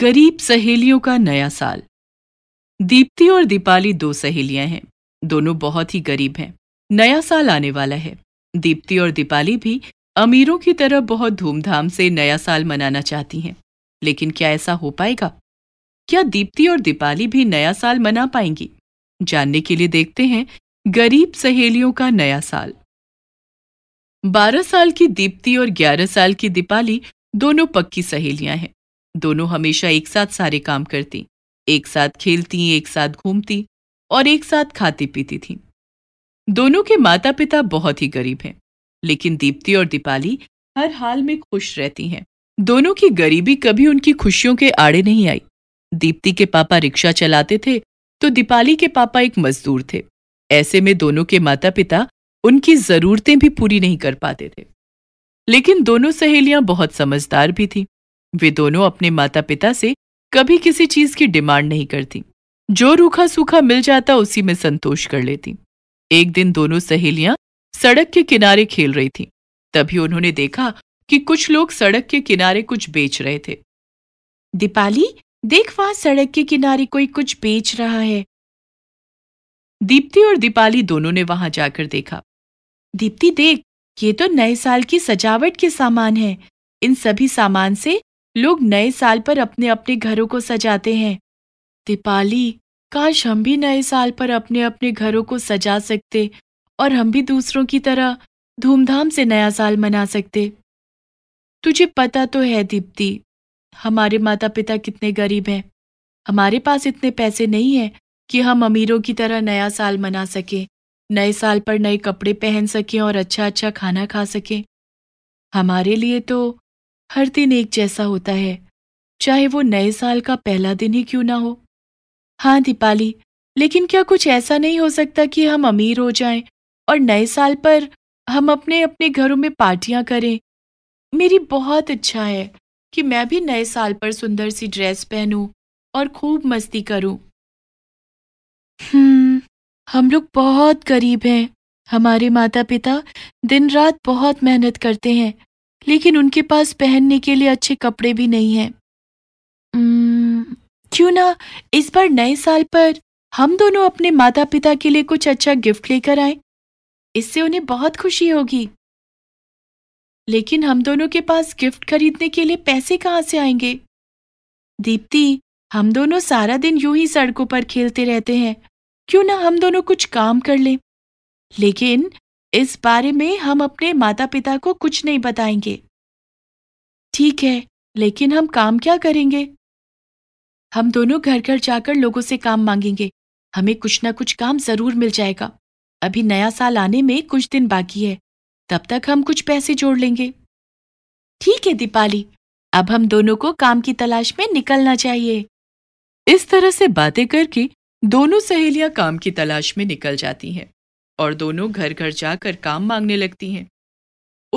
गरीब सहेलियों का नया साल दीप्ति और दीपाली दो सहेलियां हैं दोनों बहुत ही गरीब हैं नया साल आने वाला है दीप्ति और दीपाली भी अमीरों की तरह बहुत धूमधाम से नया साल मनाना चाहती हैं लेकिन क्या ऐसा हो पाएगा क्या दीप्ति और दीपाली भी नया साल मना पाएंगी जानने के लिए देखते हैं गरीब सहेलियों का नया साल बारह साल की दीप्ति और ग्यारह साल की दीपाली दोनों पक्की सहेलियां हैं दोनों हमेशा एक साथ सारे काम करती एक साथ खेलती एक साथ घूमती और एक साथ खाती पीती थी दोनों के माता पिता बहुत ही गरीब हैं लेकिन दीप्ति और दीपाली हर हाल में खुश रहती हैं दोनों की गरीबी कभी उनकी खुशियों के आड़े नहीं आई दीप्ति के पापा रिक्शा चलाते थे तो दीपाली के पापा एक मजदूर थे ऐसे में दोनों के माता पिता उनकी जरूरतें भी पूरी नहीं कर पाते थे लेकिन दोनों सहेलियां बहुत समझदार भी थीं वे दोनों अपने माता पिता से कभी किसी चीज की डिमांड नहीं करती जो रूखा सूखा मिल जाता उसी में संतोष कर लेती एक दिन दोनों सहेलियां सड़क के किनारे खेल रही थीं। तभी उन्होंने देखा कि कुछ लोग सड़क के किनारे कुछ बेच रहे थे दीपाली देख वहां सड़क के किनारे कोई कुछ बेच रहा है दीप्ति और दीपाली दोनों ने वहां जाकर देखा दीप्ति देख ये तो नए साल की सजावट के सामान है इन सभी सामान से लोग नए साल पर अपने अपने घरों को सजाते हैं दीपाली काश हम भी नए साल पर अपने अपने घरों को सजा सकते और हम भी दूसरों की तरह धूमधाम से नया साल मना सकते तुझे पता तो है दीप्ति हमारे माता पिता कितने गरीब हैं हमारे पास इतने पैसे नहीं हैं कि हम अमीरों की तरह नया साल मना सकें नए साल पर नए कपड़े पहन सकें और अच्छा अच्छा खाना खा सकें हमारे लिए तो हर दिन एक जैसा होता है चाहे वो नए साल का पहला दिन ही क्यों ना हो हाँ दीपाली लेकिन क्या कुछ ऐसा नहीं हो सकता कि हम अमीर हो जाएं और नए साल पर हम अपने अपने घरों में पार्टियां करें मेरी बहुत इच्छा है कि मैं भी नए साल पर सुंदर सी ड्रेस पहनूं और खूब मस्ती करूं हम्म, हम लोग बहुत गरीब हैं हमारे माता पिता दिन रात बहुत मेहनत करते हैं लेकिन उनके पास पहनने के लिए अच्छे कपड़े भी नहीं हैं hmm. क्यों ना इस बार नए साल पर हम दोनों अपने माता पिता के लिए कुछ अच्छा गिफ्ट लेकर आए इससे उन्हें बहुत खुशी होगी लेकिन हम दोनों के पास गिफ्ट खरीदने के लिए पैसे कहाँ से आएंगे दीप्ति हम दोनों सारा दिन यूं ही सड़कों पर खेलते रहते हैं क्यों ना हम दोनों कुछ काम कर लें लेकिन इस बारे में हम अपने माता पिता को कुछ नहीं बताएंगे ठीक है लेकिन हम काम क्या करेंगे हम दोनों घर घर जाकर लोगों से काम मांगेंगे हमें कुछ ना कुछ काम जरूर मिल जाएगा अभी नया साल आने में कुछ दिन बाकी है तब तक हम कुछ पैसे जोड़ लेंगे ठीक है दीपाली अब हम दोनों को काम की तलाश में निकलना चाहिए इस तरह से बातें करके दोनों सहेलियां काम की तलाश में निकल जाती हैं और दोनों घर घर जाकर काम मांगने लगती हैं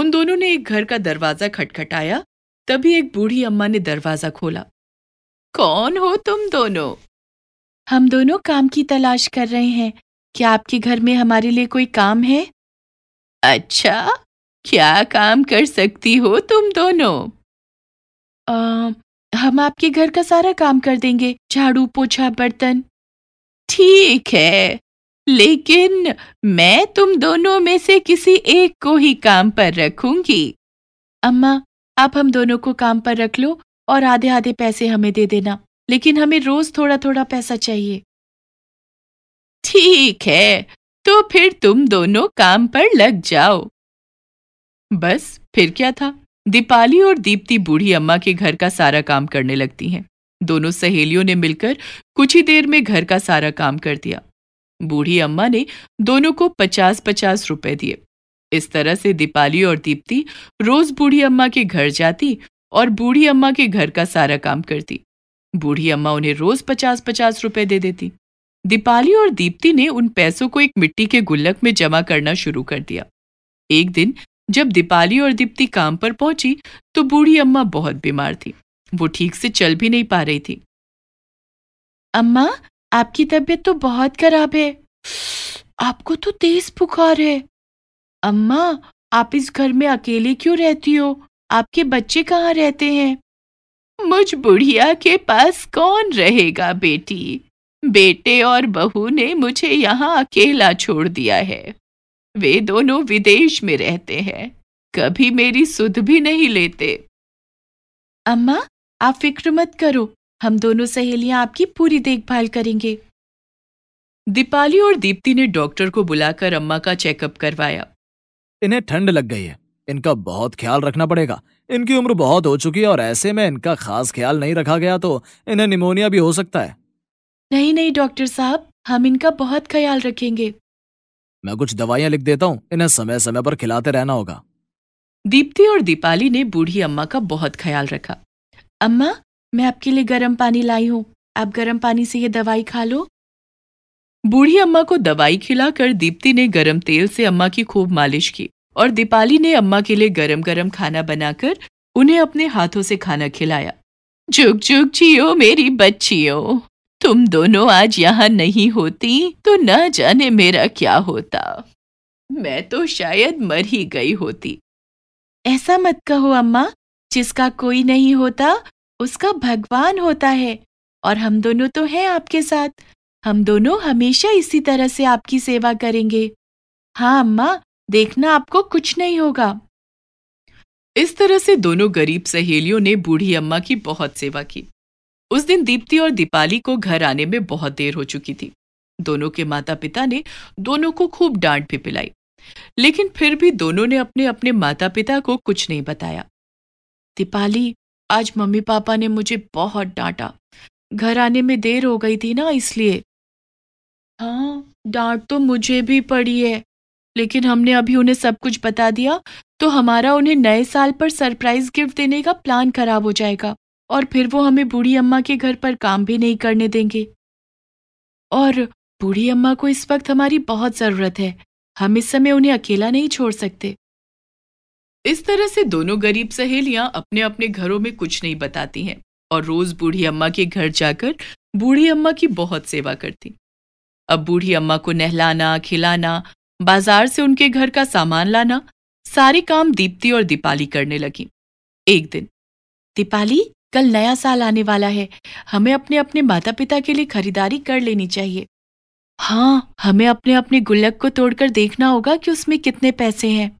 उन दोनों ने एक घर का दरवाजा खटखटाया तभी एक बूढ़ी अम्मा ने दरवाजा खोला कौन हो तुम दोनों हम दोनों काम की तलाश कर रहे हैं क्या आपके घर में हमारे लिए कोई काम है अच्छा क्या काम कर सकती हो तुम दोनों आ, हम आपके घर का सारा काम कर देंगे झाड़ू पोछा बर्तन ठीक है लेकिन मैं तुम दोनों में से किसी एक को ही काम पर रखूंगी अम्मा आप हम दोनों को काम पर रख लो और आधे आधे पैसे हमें दे देना लेकिन हमें रोज थोड़ा थोड़ा पैसा चाहिए ठीक है तो फिर तुम दोनों काम पर लग जाओ बस फिर क्या था दीपाली और दीप्ति बूढ़ी अम्मा के घर का सारा काम करने लगती हैं दोनों सहेलियों ने मिलकर कुछ ही देर में घर का सारा काम कर दिया बूढ़ी अम्मा ने दोनों को पचास पचास रुपए दिए इस तरह से दीपाली और दीप्ति रोज बूढ़ी अम्मा के घर जाती और बूढ़ी अम्मा के घर का सारा काम करती बूढ़ी अम्मा उन्हें रोज पचास पचास रुपए दे देती दीपाली और दीप्ति ने उन पैसों को एक मिट्टी के गुल्लक में जमा करना शुरू कर दिया एक दिन जब दीपाली और दीप्ति काम पर पहुंची तो बूढ़ी अम्मा बहुत बीमार थी वो ठीक से चल भी नहीं पा रही थी अम्मा आपकी तबीयत तो बहुत खराब है आपको तो तेज बुखार है अम्मा आप इस घर में अकेले क्यों रहती हो आपके बच्चे कहाँ रहते हैं मुझ बुढ़िया के पास कौन रहेगा बेटी बेटे और बहू ने मुझे यहाँ अकेला छोड़ दिया है वे दोनों विदेश में रहते हैं कभी मेरी सुध भी नहीं लेते अम्मा आप फिक्र मत करो हम दोनों सहेलियां आपकी पूरी देखभाल करेंगे दीपाली और दीप्ति ने डॉक्टर को बुलाकर अम्मा का चेकअप करवाया इन्हें ठंड लग गई है इनका बहुत ख्याल रखना पड़ेगा इनकी उम्र बहुत हो चुकी है और ऐसे में इनका खास ख्याल नहीं रखा गया तो इन्हें निमोनिया भी हो सकता है नहीं नहीं डॉक्टर साहब हम इनका बहुत ख्याल रखेंगे मैं कुछ दवाइयाँ लिख देता हूँ इन्हें समय समय पर खिलाते रहना होगा दीप्ति और दीपाली ने बूढ़ी अम्मा का बहुत ख्याल रखा अम्मा मैं आपके लिए गर्म पानी लाई हूँ आप गर्म पानी से ये दवाई खा लो बूढ़ी अम्मा को दवाई खिलाकर दीप्ति ने गर्म तेल से अम्मा की खूब मालिश की और दीपाली ने अम्मा के लिए गरम गरम खाना बनाकर उन्हें अपने हाथों से खाना खिलाया झुक झुक जियो मेरी बच्चियों तुम दोनों आज यहाँ नहीं होती तो न जाने मेरा क्या होता मैं तो शायद मर ही गई होती ऐसा मत कहो अम्मा जिसका कोई नहीं होता उसका भगवान होता है और हम दोनों तो हैं आपके साथ हम दोनों हमेशा इसी तरह से आपकी सेवा करेंगे हाँ अम्मा देखना आपको कुछ नहीं होगा इस तरह से दोनों गरीब सहेलियों ने बूढ़ी अम्मा की बहुत सेवा की उस दिन दीप्ति और दीपाली को घर आने में बहुत देर हो चुकी थी दोनों के माता पिता ने दोनों को खूब डांट भी पिलाई लेकिन फिर भी दोनों ने अपने अपने माता पिता को कुछ नहीं बताया दीपाली आज मम्मी पापा ने मुझे बहुत डांटा घर आने में देर हो गई थी ना इसलिए हाँ डांट तो मुझे भी पड़ी है लेकिन हमने अभी उन्हें सब कुछ बता दिया तो हमारा उन्हें नए साल पर सरप्राइज गिफ्ट देने का प्लान खराब हो जाएगा और फिर वो हमें बूढ़ी अम्मा के घर पर काम भी नहीं करने देंगे और बूढ़ी अम्मा को इस वक्त हमारी बहुत ज़रूरत है हम इस समय उन्हें अकेला नहीं छोड़ सकते इस तरह से दोनों गरीब सहेलियां अपने अपने घरों में कुछ नहीं बताती हैं और रोज बूढ़ी अम्मा के घर जाकर बूढ़ी अम्मा की बहुत सेवा करती अब बूढ़ी अम्मा को नहलाना खिलाना बाजार से उनके घर का सामान लाना सारे काम दीप्ति और दीपाली करने लगी एक दिन दीपाली कल नया साल आने वाला है हमें अपने अपने माता पिता के लिए खरीदारी कर लेनी चाहिए हाँ हमें अपने अपने गुल्लक को तोड़कर देखना होगा कि उसमें कितने पैसे हैं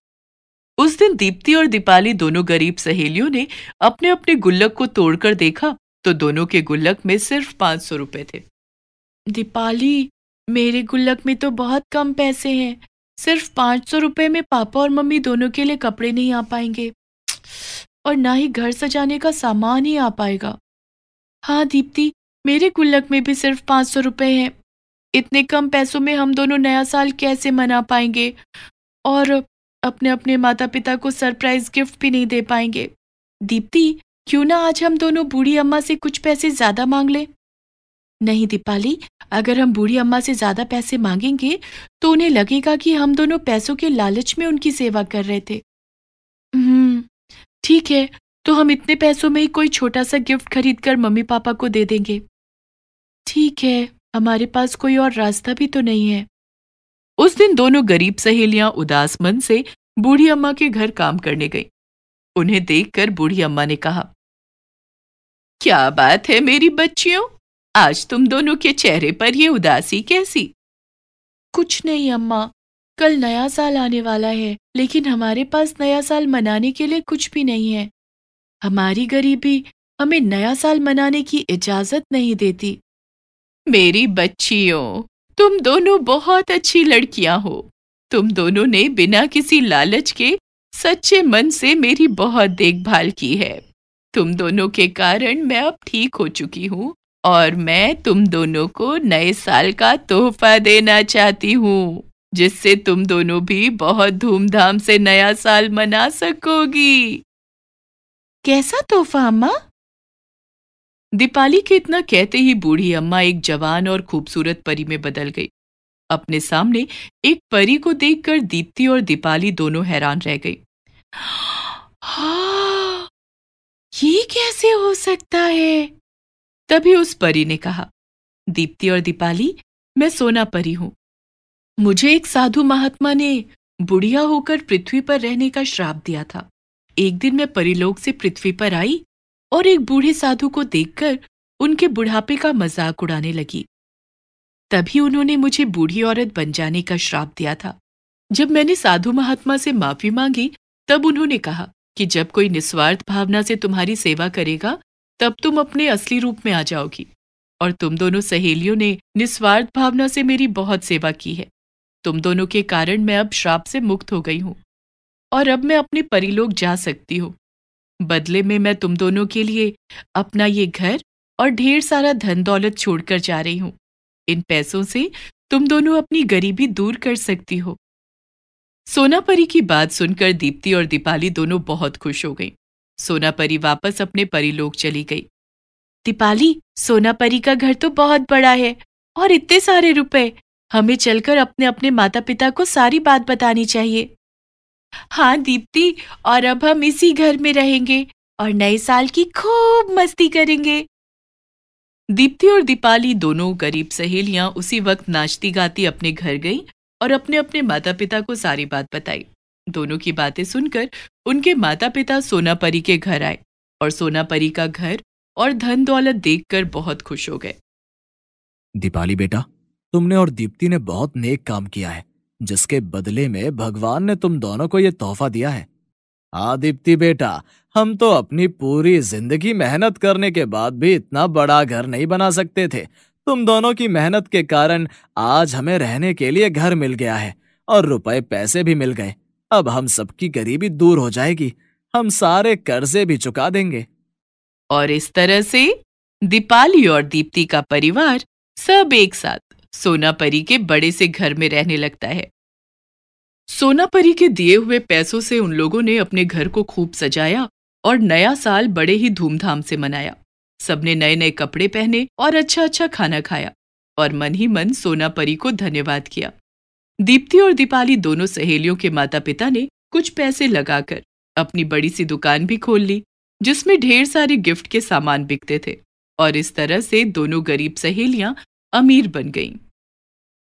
उस दिन दीप्ति और दीपाली दोनों गरीब सहेलियों ने अपने अपने गुल्लक को तोड़कर देखा तो दोनों के गुल्लक में सिर्फ पांच सौ रुपए थे दीपाली मेरे गुल्लक में तो बहुत कम पैसे हैं सिर्फ पांच सौ रुपए में पापा और मम्मी दोनों के लिए कपड़े नहीं आ पाएंगे और ना ही घर सजाने का सामान ही आ पाएगा हाँ दीप्ति मेरे गुल्लक में भी सिर्फ पाँच सौ रुपये हैं इतने कम पैसों में हम दोनों नया साल कैसे मना पाएंगे और अपने अपने माता पिता को सरप्राइज गिफ्ट भी नहीं दे पाएंगे दीप्ति क्यों ना आज हम दोनों बूढ़ी अम्मा से कुछ पैसे ज्यादा मांग ले नहीं दीपाली अगर हम बूढ़ी अम्मा से ज्यादा पैसे मांगेंगे तो उन्हें लगेगा कि हम दोनों पैसों के लालच में उनकी सेवा कर रहे थे हम्म, ठीक है तो हम इतने पैसों में ही कोई छोटा सा गिफ्ट खरीद कर मम्मी पापा को दे देंगे ठीक है हमारे पास कोई और रास्ता भी तो नहीं है उस दिन दोनों गरीब सहेलियां उदास मन से बूढ़ी अम्मा के घर काम करने गई उन्हें देखकर बूढ़ी अम्मा ने कहा क्या बात है मेरी बच्चियों आज तुम दोनों के चेहरे पर ये उदासी कैसी कुछ नहीं अम्मा कल नया साल आने वाला है लेकिन हमारे पास नया साल मनाने के लिए कुछ भी नहीं है हमारी गरीबी हमें नया साल मनाने की इजाजत नहीं देती मेरी बच्चियों तुम दोनों बहुत अच्छी लड़कियां हो तुम दोनों ने बिना किसी लालच के सच्चे मन से मेरी बहुत देखभाल की है तुम दोनों के कारण मैं अब ठीक हो चुकी हूँ और मैं तुम दोनों को नए साल का तोहफा देना चाहती हूँ जिससे तुम दोनों भी बहुत धूमधाम से नया साल मना सकोगी कैसा तोहफा अम्मा दीपाली के इतना कहते ही बूढ़ी अम्मा एक जवान और खूबसूरत परी में बदल गई अपने सामने एक परी को देखकर दीप्ति और दीपाली दोनों हैरान रह गई हाँ, ये कैसे हो सकता है तभी उस परी ने कहा दीप्ति और दीपाली मैं सोना परी हूं मुझे एक साधु महात्मा ने बुढ़िया होकर पृथ्वी पर रहने का श्राप दिया था एक दिन मैं परिलोक से पृथ्वी पर आई और एक बूढ़े साधु को देखकर उनके बुढ़ापे का मजाक उड़ाने लगी तभी उन्होंने मुझे बूढ़ी औरत बन जाने का श्राप दिया था जब मैंने साधु महात्मा से माफी मांगी तब उन्होंने कहा कि जब कोई निस्वार्थ भावना से तुम्हारी सेवा करेगा तब तुम अपने असली रूप में आ जाओगी और तुम दोनों सहेलियों ने निस्वार्थ भावना से मेरी बहुत सेवा की है तुम दोनों के कारण मैं अब श्राप से मुक्त हो गई हूं और अब मैं अपने परिलोक जा सकती हूँ बदले में मैं तुम दोनों के लिए अपना ये घर और ढेर सारा धन दौलत छोड़कर जा रही हूं इन पैसों से तुम दोनों अपनी गरीबी दूर कर सकती हो सोनापरी की बात सुनकर दीप्ति और दीपाली दोनों बहुत खुश हो गईं। सोनापरी वापस अपने लोग चली गई दीपाली सोनापरी का घर तो बहुत बड़ा है और इतने सारे रुपए हमें चलकर अपने अपने माता पिता को सारी बात बतानी चाहिए हाँ दीप्ति और अब हम इसी घर में रहेंगे और नए साल की खूब मस्ती करेंगे दीप्ति और दीपाली दोनों गरीब सहेलियां उसी वक्त नाचती गाती अपने घर गई और अपने अपने माता पिता को सारी बात बताई दोनों की बातें सुनकर उनके माता पिता सोना परी के घर आए और सोना परी का घर और धन दौलत देखकर बहुत खुश हो गए दीपाली बेटा तुमने और दीप्ति ने बहुत नेक काम किया है जिसके बदले में भगवान ने तुम दोनों को यह तोहफा दिया है हाँ दीप्ति बेटा हम तो अपनी पूरी जिंदगी मेहनत करने के बाद भी इतना बड़ा घर नहीं बना सकते थे तुम दोनों की मेहनत के कारण आज हमें रहने के लिए घर मिल गया है और रुपए पैसे भी मिल गए अब हम सबकी गरीबी दूर हो जाएगी हम सारे कर्जे भी चुका देंगे और इस तरह से दीपाली और दीप्ति का परिवार सब एक साथ सोना परी के बड़े से घर में रहने लगता है सोना परी के दिए हुए पैसों से उन लोगों ने अपने घर को खूब सजाया और नया साल बड़े ही धूमधाम से मनाया सबने नए नए कपड़े पहने और अच्छा अच्छा खाना खाया और मन ही मन सोना परी को धन्यवाद किया दीप्ति और दीपाली दोनों सहेलियों के माता पिता ने कुछ पैसे लगाकर अपनी बड़ी सी दुकान भी खोल ली जिसमें ढेर सारे गिफ्ट के सामान बिकते थे और इस तरह से दोनों गरीब सहेलियां अमीर बन गईं